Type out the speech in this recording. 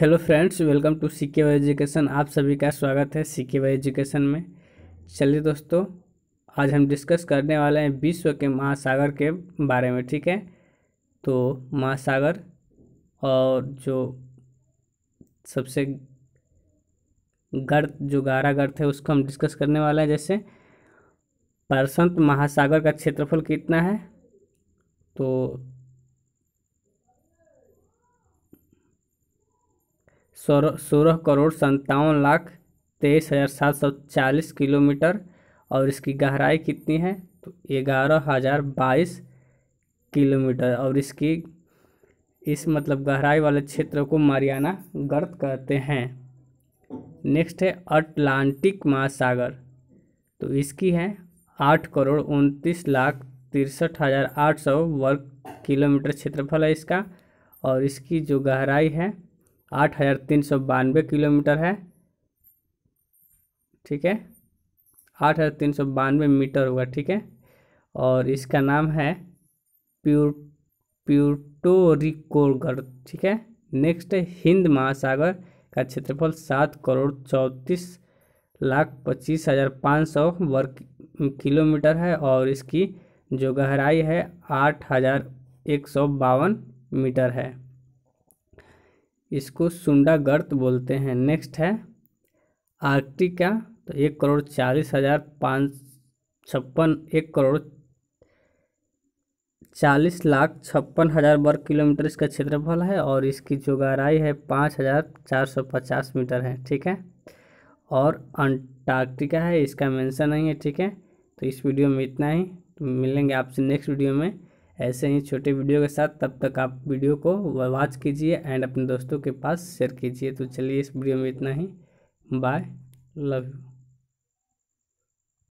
hello friends welcome to C K Y education आप सभी का स्वागत है सी के वाई एजुकेशन में चलिए दोस्तों आज हम डिस्कस करने वाले हैं विश्व के महासागर के बारे में ठीक है तो महासागर और जो सबसे गर्त जो गारा गर्त है उसको हम डिस्कस करने वाले हैं जैसे प्रशांत महासागर का क्षेत्रफल कितना है तो सोलह करोड़ संतावन लाख तेईस हज़ार सात सौ चालीस किलोमीटर और इसकी गहराई कितनी है तो ग्यारह हज़ार बाईस किलोमीटर और इसकी इस मतलब गहराई वाले क्षेत्र को मारियाना गर्त कहते हैं नेक्स्ट है अटलांटिक महासागर तो इसकी है आठ करोड़ उनतीस लाख तिरसठ हज़ार आठ सौ वर्ग किलोमीटर क्षेत्रफल है इसका और इसकी जो गहराई है आठ हज़ार तीन सौ बानवे किलोमीटर है ठीक है आठ हज़ार तीन सौ बानवे मीटर हुआ ठीक है और इसका नाम है प्यूर प्यूटोरिकोगर ठीक है नेक्स्ट हिंद महासागर का क्षेत्रफल सात करोड़ चौंतीस लाख पच्चीस हज़ार पाँच सौ वर्ग किलोमीटर है और इसकी जो गहराई है आठ हज़ार एक सौ बावन मीटर है इसको सुंडा गर्त बोलते हैं नेक्स्ट है आर्कटिका तो एक करोड़ चालीस हज़ार पाँच छप्पन एक करोड़ चालीस लाख छप्पन हज़ार वर्ग किलोमीटर इसका क्षेत्रफल है और इसकी जो गहराई है पाँच हज़ार चार सौ पचास मीटर है ठीक है और अंटार्कटिका है इसका मेंशन नहीं है ठीक है तो इस वीडियो में इतना ही तो मिलेंगे आपसे नेक्स्ट वीडियो में ऐसे ही छोटे वीडियो के साथ तब तक आप वीडियो को वॉच कीजिए एंड अपने दोस्तों के पास शेयर कीजिए तो चलिए इस वीडियो में इतना ही बाय लव यू